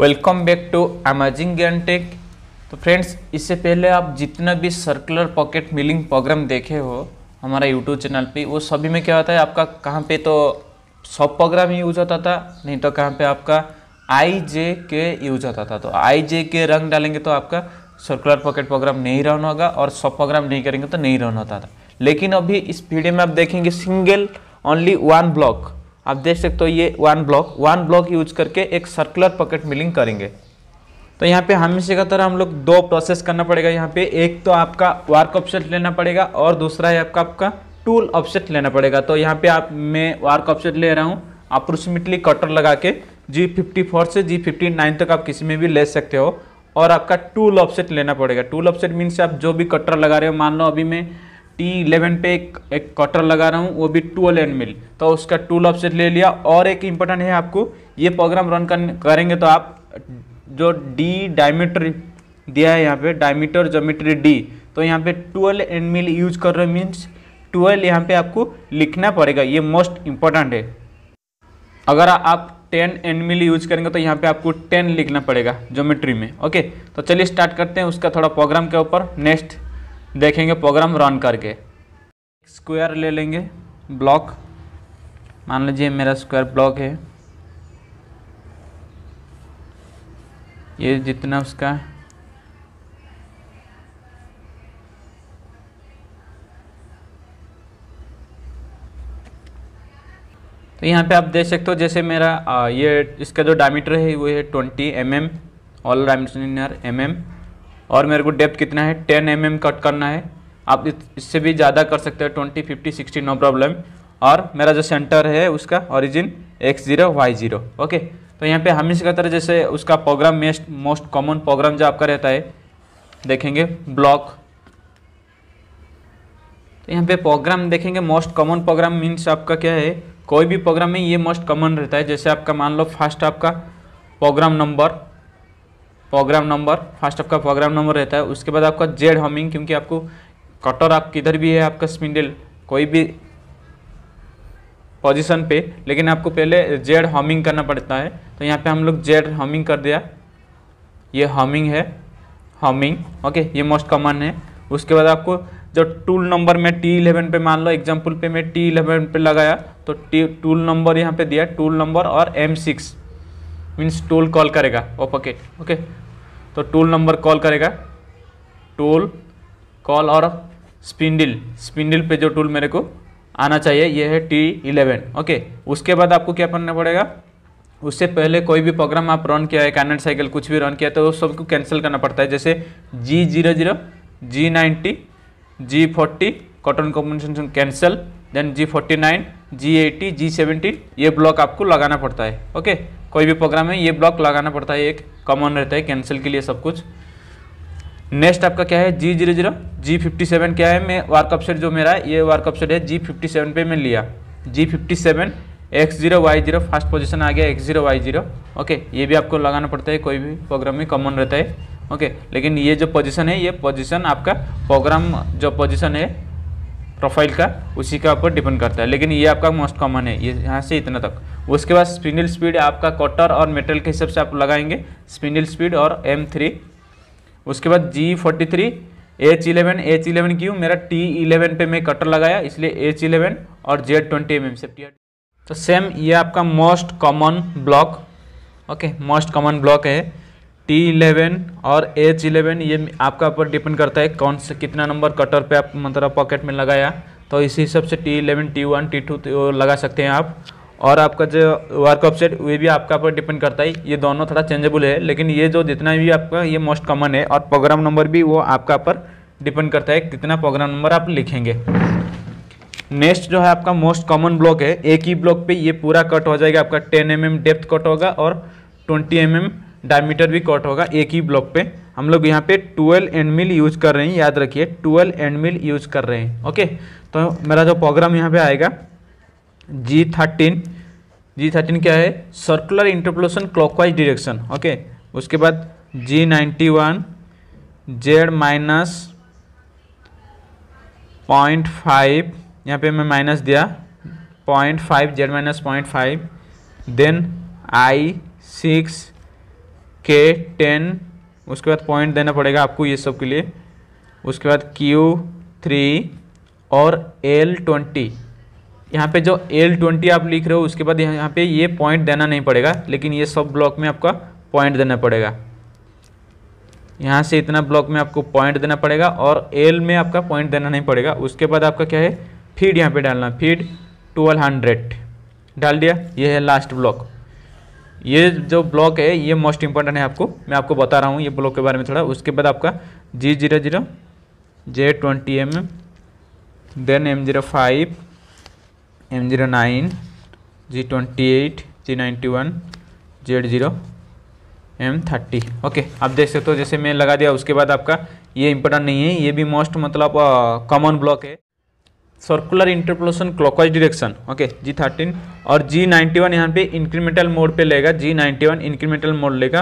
welcome back to amazing Gyan tech तो friends इससे पहले आप जितना भी सर्कुलर पॉकेट मिलिंग प्रोग्राम देखे हो हमारा यूट्यूब चैनल पे वो सभी में क्या होता है आपका कहाँ पे तो सब प्रोग्राम यूज होता था नहीं तो कहाँ पे आपका आई जे के यूज होता था तो आई जे के रंग डालेंगे तो आपका सर्कुलर पॉकेट प्रोग्राम नहीं रन होगा और सब प्रोग्राम नहीं करेंगे तो नहीं रन होता था लेकिन अभी इस वीडियो में आप देखेंगे सिंगल ओनली वन ब्लॉक आप देख सकते हो ये one block one block use करके एक सर्कुलर पॉकेट मिलिंग करेंगे तो यहाँ पे हमेशा का तरह हम लोग दो प्रोसेस करना पड़ेगा यहाँ पे एक तो आपका वार्क ऑप्शन लेना पड़ेगा और दूसरा है आपका आपका टूल ऑप्शन लेना पड़ेगा तो यहाँ पे आप मैं वार्क ऑप्शन ले रहा हूँ अप्रोक्सीमेटली कटर लगा के जी फिफ्टी फोर से जी फिफ्टी नाइन तक आप किसी में भी ले सकते हो और आपका टूल ऑप्शन लेना पड़ेगा टूल ऑप्शन मीन्स आप जो भी कटर लगा रहे हो मान लो अभी मैं टी इलेवन पे एक, एक कटर लगा रहा हूँ वो भी टूअल एंड मिल तो उसका टूल ऑफसेट ले लिया और एक इम्पोर्टेंट है आपको ये प्रोग्राम रन करेंगे तो आप जो डी डायमीटर दिया है यहाँ पे डायमीटर जोमेट्री डी तो यहाँ पे टूअल एंड मिल यूज कर रहे मीन्स ट्वेल्व यहाँ पे आपको लिखना पड़ेगा ये मोस्ट इम्पोर्टेंट है अगर आप टेन एंड मिल यूज करेंगे तो यहाँ पे आपको टेन लिखना पड़ेगा जोमेट्री में ओके तो चलिए स्टार्ट करते हैं उसका थोड़ा प्रोग्राम के ऊपर नेक्स्ट देखेंगे प्रोग्राम रन करके स्क्वायर ले लेंगे ब्लॉक मान लीजिए मेरा स्क्वायर ब्लॉक है ये जितना उसका तो यहाँ पे आप देख सकते हो जैसे मेरा ये इसका जो डायमीटर है वो है twenty M M all diameter M M और मेरे को डेप्थ कितना है टेन एम mm कट करना है आप इससे भी ज़्यादा कर सकते हो twenty fifty sixty no problem और मेरा जो सेंटर है उसका origin X zero Y zero okay तो यहाँ पे हमेशा की तरह जैसे उसका program most most common program जो आपका रहता है देखेंगे ब्लॉक तो यहाँ पे प्रोग्राम देखेंगे मोस्ट कॉमन प्रोग्राम मीन्स आपका क्या है कोई भी प्रोग्राम में ये मोस्ट कॉमन रहता है जैसे आपका मान लो फर्स्ट आपका program number program number first आपका प्रोग्राम नंबर रहता है उसके बाद आपका जेड हमिंग क्योंकि आपको कटर आप किधर भी है आपका स्पिंडल कोई भी पोजीशन पे लेकिन आपको पहले जेड हमिंग करना पड़ता है तो यहाँ पे हम लोग जेड हमिंग कर दिया ये हमिंग है हमिंग ओके ये मोस्ट कॉमन है उसके बाद आपको जो टूल नंबर में टी इलेवन पर मान लो एग्जाम्पल पे मैं टी इलेवन पर लगाया तो टी टूल नंबर यहाँ पे दिया टूल नंबर और M six means tool call करेगा ओ पकेट ओके तो टूल नंबर कॉल करेगा टोल कॉल और स्पिंडल स्पिंडल पे जो टूल मेरे को आना चाहिए ये है टी इलेवन ओके उसके बाद आपको क्या करना पड़ेगा उससे पहले कोई भी प्रोग्राम आप रन किया है कैनड साइकिल कुछ भी रन किया तो वो सबको कैंसिल करना पड़ता है जैसे G zero zero G ninety G forty cutter compensation cancel then G forty nine G eighty G seventeen ये ब्लॉक आपको लगाना पड़ता है ओके कोई भी प्रोग्राम में ये ब्लॉक लगाना पड़ता है एक कॉमन रहता है कैंसिल के लिए सब कुछ नेक्स्ट आपका क्या है G zero zero G fifty seven क्या है मैं वर्कअप सेट जो मेरा है ये वर्कअप सेट है जी फिफ्टी सेवन पर मैं लिया G fifty seven X zero Y zero first position आ गया X zero Y zero okay ये भी आपको लगाना पड़ता है कोई भी प्रोग्राम में कॉमन रहता है ओके लेकिन ये जो पोजिशन है ये पोजिशन आपका प्रोग्राम जो पोजिशन है प्रोफाइल का उसी का ऊपर डिपेंड करता है लेकिन ये आपका मोस्ट कॉमन है ये यहाँ से इतना तक उसके बाद स्पिंडल स्पीड आपका कॉटर और मेटल के हिसाब से आप लगाएंगे स्पिंडल स्पीड और एम थ्री उसके बाद G forty three H eleven H eleven क्यू मेरा टी इलेवन पे मैं कटर लगाया इसलिए एच इलेवन और Z twenty M M safety तो सेम ये आपका most common block okay most common block है टी इलेवन और एच इलेवन ये आपका ऊपर डिपेंड करता है कौन से कितना नंबर कटर पे आप मतलब पॉकेट में लगाया तो इसी हिसाब से T eleven T one T two लगा सकते हैं आप और आपका जो वर्क ऑफसेट वे भी आपका पर डिपेंड करता है ये दोनों थोड़ा चेंजेबल है लेकिन ये जो जितना भी आपका ये मोस्ट कॉमन है और प्रोग्राम नंबर भी वो आपका पर डिपेंड करता है कितना प्रोग्राम नंबर आप लिखेंगे नेक्स्ट जो है आपका मोस्ट कॉमन ब्लॉक है एक ही ब्लॉक पे ये पूरा कट हो जाएगा आपका 10 एम mm डेप्थ कट होगा और 20 एम mm डायमीटर भी कॉट होगा एक ही ब्लॉक पे हम लोग यहाँ पे ट्वेल्व एंड मिल यूज कर रहे हैं याद रखिए ट्वेल्व एंड मिल यूज कर रहे हैं ओके तो मेरा जो प्रोग्राम यहाँ पे आएगा जी थर्टीन जी थर्टीन क्या है circular interpolation clockwise direction okay उसके बाद G ninety one Z minus point five यहाँ पे मैं माइनस दिया point five Z minus point five then I six के टेन उसके बाद पॉइंट देना पड़ेगा आपको ये सब के लिए उसके बाद क्यू थ्री और एल ट्वेंटी यहाँ पे जो एल ट्वेंटी आप लिख रहे हो उसके बाद यहाँ पे ये पॉइंट देना नहीं पड़ेगा लेकिन ये सब ब्लॉक में आपका पॉइंट देना पड़ेगा यहाँ से इतना ब्लॉक में आपको पॉइंट देना पड़ेगा और एल में आपका पॉइंट देना नहीं पड़ेगा उसके बाद आपका क्या है फीड यहाँ पे डालना फीड ट्वेल्व हंड्रेड डाल दिया ये है लास्ट ब्लॉक ये जो ब्लॉक है ये मोस्ट इंपॉर्टेंट है आपको मैं आपको बता रहा हूँ ये ब्लॉक के बारे में थोड़ा उसके बाद आपका G zero zero J twenty M then M zero five M zero nine G twenty eight G ninety one Z zero M thirty okay आप देख सकते हो जैसे मैं लगा दिया उसके बाद आपका ये इंपॉर्टेंट नहीं है ये भी मोस्ट मतलब कॉमन ब्लॉक है circular interpolation clockwise direction okay G thirteen और जी नाइन्टी वन यहाँ पे इंक्रीमेंटल मोड पे लेगा G ninety one incremental mode लेगा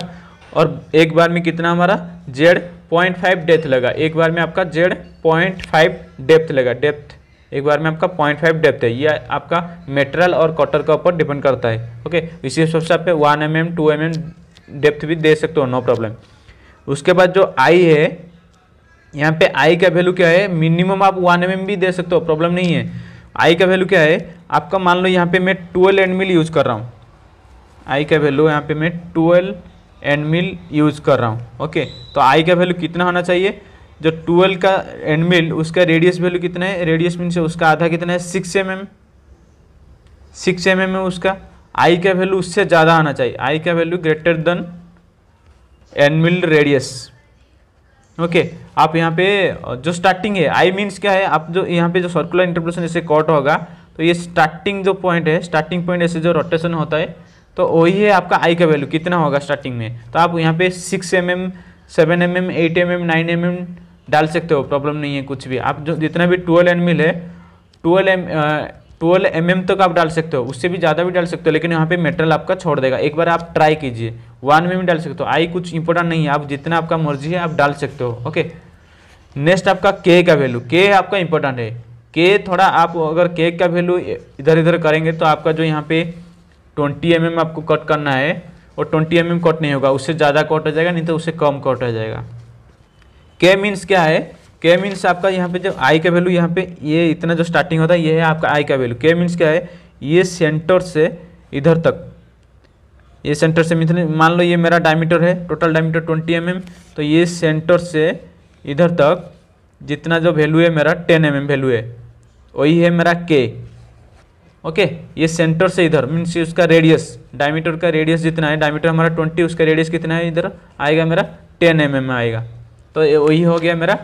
और एक बार में कितना हमारा जेड पॉइंट फाइव डेप्थ लगा एक बार में आपका जेड पॉइंट फाइव डेप्थ लगा डेप्थ एक बार में आपका पॉइंट फाइव डेप्थ है ये आपका मेटेरियल और कॉटर के ऊपर डिपेंड करता है ओके इसी हिसाब से आप one M M two M M depth भी दे सकते हो नो प्रॉब्लम उसके बाद जो आई है यहाँ पे आई का वैल्यू क्या है मिनिमम आप वन एम भी दे सकते हो प्रॉब्लम नहीं है आई का वैल्यू क्या है आपका मान लो यहाँ पे मैं ट्वेल्व एंड मिल यूज़ कर रहा हूँ आई का वैल्यू यहाँ पे मैं ट्वेल्व एंड मिल यूज़ कर रहा हूँ ओके तो आई का वैल्यू कितना होना चाहिए जो ट्वेल्व का एंड मिल उसका रेडियस वैल्यू कितना है रेडियस मीन से उसका आधा कितना है six M M six M M उसका आई का वैल्यू उससे ज़्यादा आना चाहिए आई का value greater than mill radius okay okay, आप यहाँ पे जो स्टार्टिंग है आई मीन्स क्या है आप जो यहाँ पे जो सर्कुलर इंटरप्रेशन जैसे कॉट होगा तो ये स्टार्टिंग जो पॉइंट है स्टार्टिंग पॉइंट ऐसे जो रोटेशन होता है तो वही है आपका आई का वैल्यू कितना होगा स्टार्टिंग में तो आप यहाँ पे six M M seven M M eight M M nine M M डाल सकते हो प्रॉब्लम नहीं है कुछ भी आप जो जितना भी ट्वेल्व एन मिल है twelve M twelve M M तक आप डाल सकते हो उससे भी ज़्यादा भी डाल सकते हो लेकिन यहाँ पे मेटरल आपका छोड़ देगा एक बार आप ट्राई कीजिए वन में भी डाल सकते हो आई कुछ इंपॉर्टेंट नहीं है आप जितना आपका मर्जी है आप डाल सकते हो ओके नेक्स्ट आपका के का वैल्यू के आपका इंपॉर्टेंट है के थोड़ा आप अगर के का वैल्यू इधर इधर करेंगे तो आपका जो यहाँ पे ट्वेंटी एम mm आपको कट करना है और ट्वेंटी एम mm कट नहीं होगा उससे ज़्यादा कट हो जाएगा नहीं तो उससे कम कट हो जाएगा के मीन्स क्या है के मीन्स आपका यहाँ पे जो आई का वैल्यू यहाँ पे ये इतना जो स्टार्टिंग होता है ये है आपका आई का वैल्यू के मीन्स क्या है ये सेंटर से इधर तक ये सेंटर से मिथने मान लो ये मेरा डायमीटर है total diameter twenty M mm, तो ये सेंटर से इधर तक जितना जो वैल्यू है मेरा टेन एम mm वैल्यू है वही है मेरा के ओके ये सेंटर से इधर मीन्स उसका रेडियस डायमीटर का रेडियस जितना है डायमीटर हमारा ट्वेंटी उसका रेडियस कितना है इधर आएगा मेरा टेन एम mm आएगा तो वही हो गया मेरा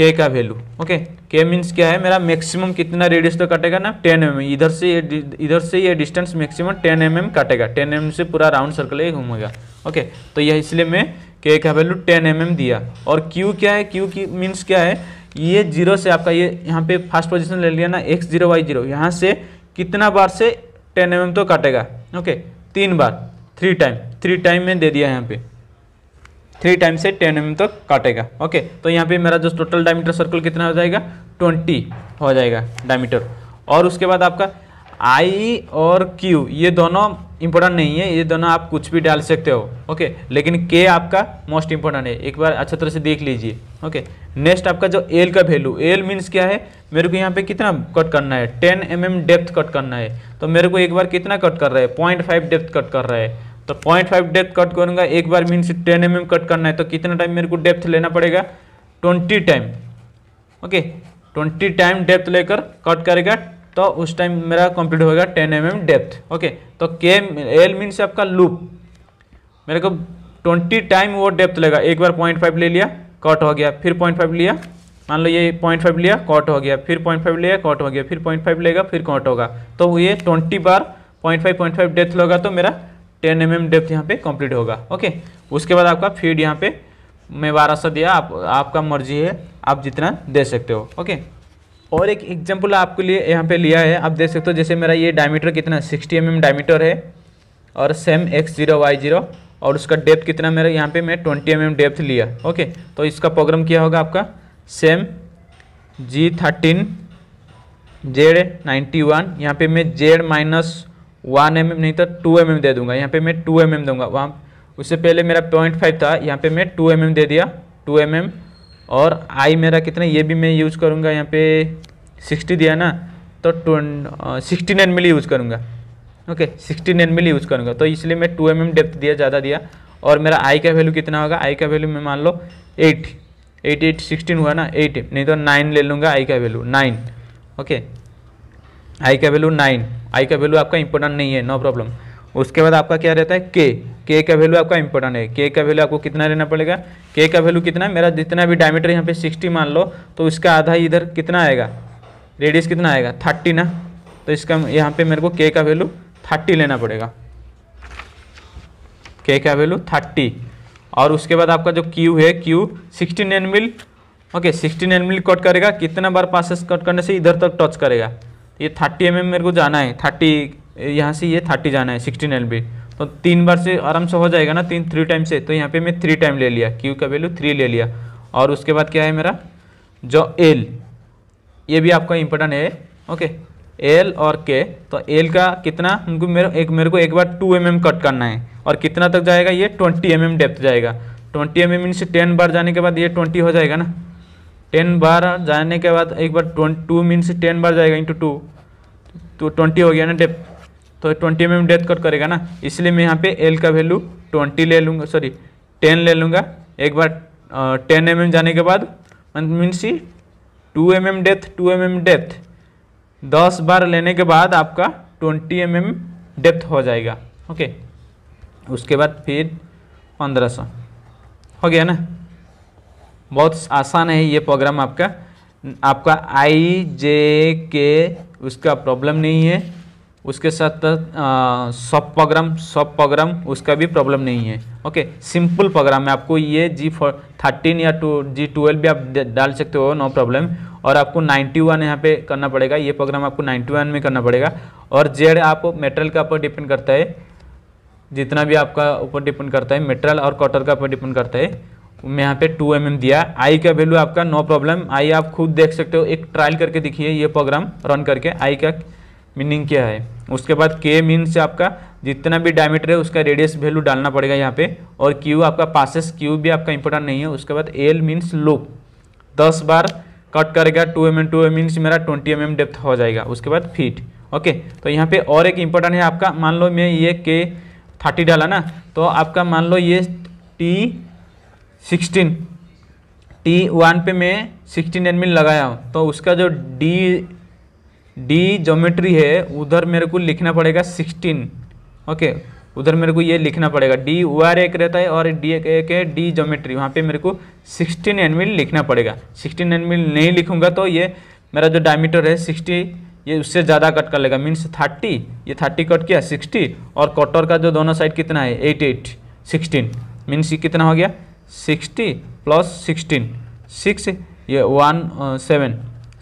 के का वैल्यू ओके के मीन्स क्या है मेरा मैक्सिमम कितना रेडियस तो कटेगा ना टेन एम mm, इधर से ये इधर से ये distance maximum ten M mm कटेगा टेन एम mm से पूरा राउंड सर्कल ही घूमेगा ओके तो यह इसलिए मैं के का वैल्यू टेन एम mm दिया और क्यू क्या है क्यू की मीन्स क्या है ये जीरो से आपका ये यहाँ पे फर्स्ट पोजिशन ले लिया ना एक्स जीरो वाई जीरो यहाँ से कितना बार से टेन एम mm तो कटेगा ओके तीन बार थ्री टाइम थ्री टाइम में दे दिया यहाँ पे थ्री टाइम से टेन एम तक तो काटेगा ओके तो यहाँ पे मेरा जो टोटल डायमीटर सर्कल कितना हो जाएगा ट्वेंटी हो जाएगा डायमीटर और उसके बाद आपका आई और क्यू ये दोनों इंपॉर्टेंट नहीं है ये दोनों आप कुछ भी डाल सकते हो ओके लेकिन के आपका मोस्ट इंपॉर्टेंट है एक बार अच्छे तरह से देख लीजिए ओके नेक्स्ट आपका जो एल का वैल्यू एल मीन्स क्या है मेरे को यहाँ पे कितना कट करना है टेन एम डेप्थ कट करना है तो मेरे को एक बार कितना कट कर रहा है पॉइंट फाइव डेप्थ कट कर रहा है तो पॉइंट फाइव डेप्थ कट करूंगा एक बार मीन से टेन एम कट करना है तो कितना टाइम मेरे को डेप्थ लेना पड़ेगा twenty time okay twenty time depth लेकर कट करेगा तो उस टाइम मेरा कंप्लीट होगा टेन एम डेप्थ ओके तो के एल मीन्स आपका लूप मेरे को ट्वेंटी टाइम वो डेप्थ लेगा एक बार पॉइंट फाइव ले लिया कट हो गया फिर पॉइंट फाइव लिया मान लो ये पॉइंट फाइव लिया कट हो गया फिर पॉइंट फाइव लिया कट हो गया फिर पॉइंट फाइव लेगा फिर कट होगा तो ये ट्वेंटी बार पॉइंट फाइव पॉइंट फाइव डेथ होगा तो मेरा टेन एम एम डेप्थ यहाँ पे कंप्लीट होगा ओके उसके बाद आपका फीड यहाँ पे मैं बारह सौ दिया आप आपका मर्जी है आप जितना दे सकते हो ओके और एक एग्जाम्पल आपके लिए यहाँ पे लिया है आप देख सकते हो जैसे मेरा ये डायमीटर कितना सिक्सटी एम एम डायमीटर है और same X zero Y zero और उसका डेप्थ कितना मेरा यहाँ पे मैं ट्वेंटी एम एम डेप्थ लिया ओके तो इसका प्रोग्राम क्या होगा आपका same G thirteen Z ninety one यहाँ पे मैं Z minus one M M नहीं तो टू एम एम दे दूंगा यहाँ पे मैं टू एम mm दूंगा वहाँ उससे पहले मेरा पॉइंट फाइव था यहाँ पे मैं टू एम mm दे दिया टू एम mm और आई मेरा कितना ये भी मैं यूज़ करूँगा यहाँ पे सिक्सटी दिया ना तो सिक्सटी नाइन मिली यूज़ करूँगा okay sixty nine milli use करूँगा तो इसलिए मैं टू एम mm डेप्थ दिया ज़्यादा दिया और मेरा आई का वैल्यू कितना होगा आई का वैल्यू मैं मान लो एट एट एट सिक्सटीन हुआ ना एट नहीं तो नाइन ले लूँगा आई का वैल्यू नाइन ओके आई का वैल्यू नाइन आई का वैल्यू आपका इंपॉर्टेंट नहीं है नो प्रॉब्लम उसके बाद आपका क्या रहता है के के का वैल्यू आपका इंपॉर्टेंट है के का वैल्यू आपको कितना लेना पड़ेगा के का वैल्यू कितना है मेरा जितना भी डायमीटर यहाँ पे सिक्सटी मान लो तो इसका आधा इधर कितना आएगा रेडियस कितना आएगा थर्टी ना तो इसका यहाँ पे मेरे को के का वैल्यू थर्टी लेना पड़ेगा के का वैल्यू थर्टी और उसके बाद आपका जो क्यू है Q sixteen end mill okay sixteen end mill cut करेगा कितना बार पासिस कट करने से इधर तक टच करेगा ये थर्टी एम mm मेरे को जाना है थर्टी यहाँ से ये थर्टी जाना है सिक्सटीन एल तो तीन बार से आराम से हो जाएगा ना तीन थ्री टाइम से तो यहाँ पे मैं थ्री टाइम ले लिया क्यू का वैल्यू थ्री ले लिया और उसके बाद क्या है मेरा जो एल ये भी आपका इंपॉर्टेंट है ओके एल और के तो एल का कितना उनको मेरे एक मेरे को एक बार टू एम mm कट करना है और कितना तक जाएगा ये ट्वेंटी एम mm डेप्थ जाएगा ट्वेंटी एम एम से टेन बार जाने के बाद ये ट्वेंटी हो जाएगा ना टेन बार जाने के बाद एक बार ट्वेंटी टू मीन्स टेन बार जाएगा इंटू टू तो ट्वेंटी हो गया ना डेप तो ट्वेंटी में डेथ कट करेगा ना इसलिए मैं यहाँ पे एल का वैल्यू ट्वेंटी ले लूँगा सॉरी टेन ले लूँगा एक बार टेन एम एम जाने के बाद means to M M death to M M death दस बार लेने के बाद आपका ट्वेंटी एम एम डेप्थ हो जाएगा ओके उसके बाद फिर पंद्रह सौ हो गया ना बहुत आसान है ये प्रोग्राम आपका आपका आई जे के उसका प्रॉब्लम नहीं है उसके साथ सब प्रोग्राम सब प्रोग्राम उसका भी प्रॉब्लम नहीं है ओके सिंपल प्रोग्राम है आपको ये जी थर्टीन या टू जी ट्वेल्व भी आप डाल सकते हो नो प्रॉब्लम और आपको 91 वन यहाँ पे करना पड़ेगा ये प्रोग्राम आपको 91 में करना पड़ेगा और जेड आप मेटेरियल का ऊपर डिपेंड करता है जितना भी आपका ऊपर डिपेंड करता है मेटेरियल और कॉटर का ऊपर डिपेंड करता है मैं यहाँ पे 2 एम mm दिया आई का वैल्यू आपका नो प्रॉब्लम आई आप खुद देख सकते हो एक ट्रायल करके दिखिए ये प्रोग्राम रन करके आई का मीनिंग क्या है उसके बाद के मीन से आपका जितना भी डायमीटर है उसका रेडियस वैल्यू डालना पड़ेगा यहाँ पे और क्यू आपका पासिस क्यू भी आपका इंपॉर्टेंट नहीं है उसके बाद एल मीन्स लूप दस बार कट करेगा two M M two M means मेरा ट्वेंटी एम एम डेप्थ हो जाएगा उसके बाद फीट ओके तो यहाँ पे और एक इम्पोर्टेंट है आपका मान लो मैं ये के थर्टी डाला ना तो आपका मान लो ये टी सिक्सटीन टी वन पे मैं सिक्सटीन एनमिल लगाया हूँ तो उसका जो डी डी जोमेट्री है उधर मेरे को लिखना पड़ेगा सिक्सटीन ओके उधर मेरे को ये लिखना पड़ेगा डी वायर एक रहता है और डी एक एक है डी जोमेट्री वहाँ पे मेरे को सिक्सटीन एनमिल लिखना पड़ेगा सिक्सटीन एनमिल नहीं लिखूँगा तो ये मेरा जो डायमीटर है सिक्सटी ये उससे ज़्यादा कट कर लेगा मीन्स थर्टी ये थर्टी कट किया सिक्सटी और कॉटर का जो दोनों साइड कितना है एट एट सिक्सटीन मीन्स ये कितना हो गया सिक्सटी प्लस सिक्सटीन सिक्स ये one seven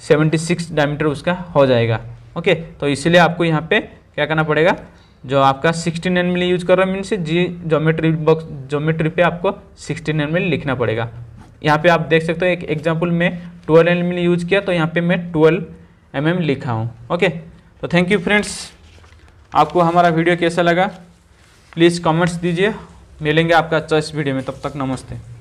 seventy six diameter उसका हो जाएगा ओके तो इसलिए आपको यहाँ पे क्या करना पड़ेगा जो आपका सिक्सटीन एन मिली यूज कर रहा है मीन से जी जोमेट्री बॉक्स जोमेट्री पे आपको सिक्सटीन एन मिली लिखना पड़ेगा यहाँ पे आप देख सकते हो एक एग्जाम्पल में ट्वेल्व एन मिली यूज किया तो यहाँ पे मैं ट्वेल्व एम एम लिखा हूँ ओके तो थैंक यू फ्रेंड्स आपको हमारा वीडियो कैसा लगा प्लीज़ कमेंट्स दीजिए मिलेंगे आपका अच्छा इस वीडियो में तब तक नमस्ते